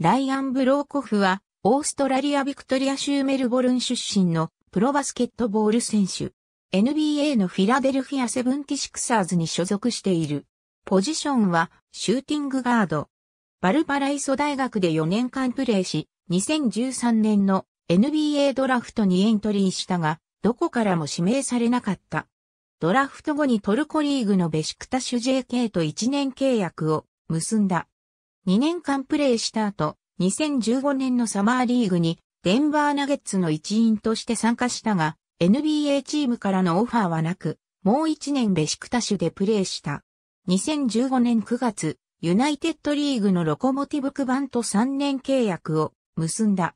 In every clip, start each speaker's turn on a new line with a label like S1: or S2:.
S1: ライアン・ブローコフは、オーストラリア・ビクトリア州メルボ
S2: ルン出身のプロバスケットボール選手。NBA のフィラデルフィア・セブンティシクサーズに所属している。ポジションはシューティングガード。バルバライソ大学で4年間プレーし、2013年の NBA ドラフトにエントリーしたが、どこからも指名されなかった。ドラフト後にトルコリーグのベシクタシュ JK と1年契約を結んだ。2年間プレーした後、2015年のサマーリーグにデンバーナゲッツの一員として参加したが、NBA チームからのオファーはなく、もう1年ベシクタシュでプレーした。2015年9月、ユナイテッドリーグのロコモティブ区番と3年契約を結んだ。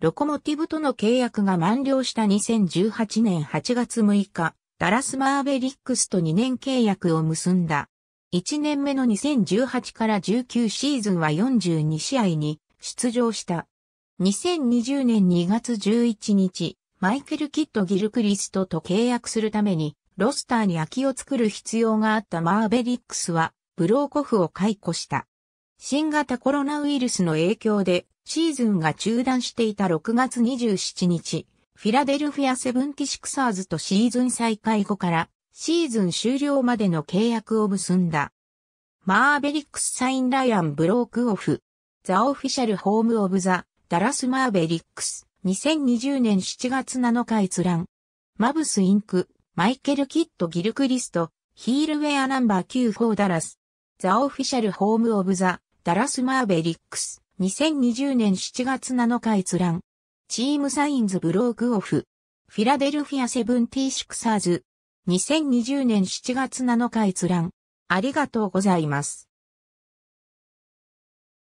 S2: ロコモティブとの契約が満了した2018年8月6日、ダラスマーベリックスと2年契約を結んだ。1年目の2018から19シーズンは42試合に出場した。2020年2月11日、マイケル・キッド・ギルクリストと契約するために、ロスターに空きを作る必要があったマーベリックスは、ブローコフを解雇した。新型コロナウイルスの影響で、シーズンが中断していた6月27日、フィラデルフィアセブンティシクサーズとシーズン再開後からシーズン終了までの契約を結んだ。マーベリックスサインライアンブロークオフ。ザオフィシャルホームオブザ、ダラスマーベリックス。2020年7月7日閲覧。マブスインク、マイケル・キッド・ギルクリスト、ヒールウェアナンバー9ー・ダラス。ザオフィシャルホームオブザ、ダラスマーベリックス。2020年7月7日閲覧。チームサインズブロークオフ。フィラデルフィアセブンティシクサーズ。2020年7
S1: 月7日閲覧。ありがとうございます。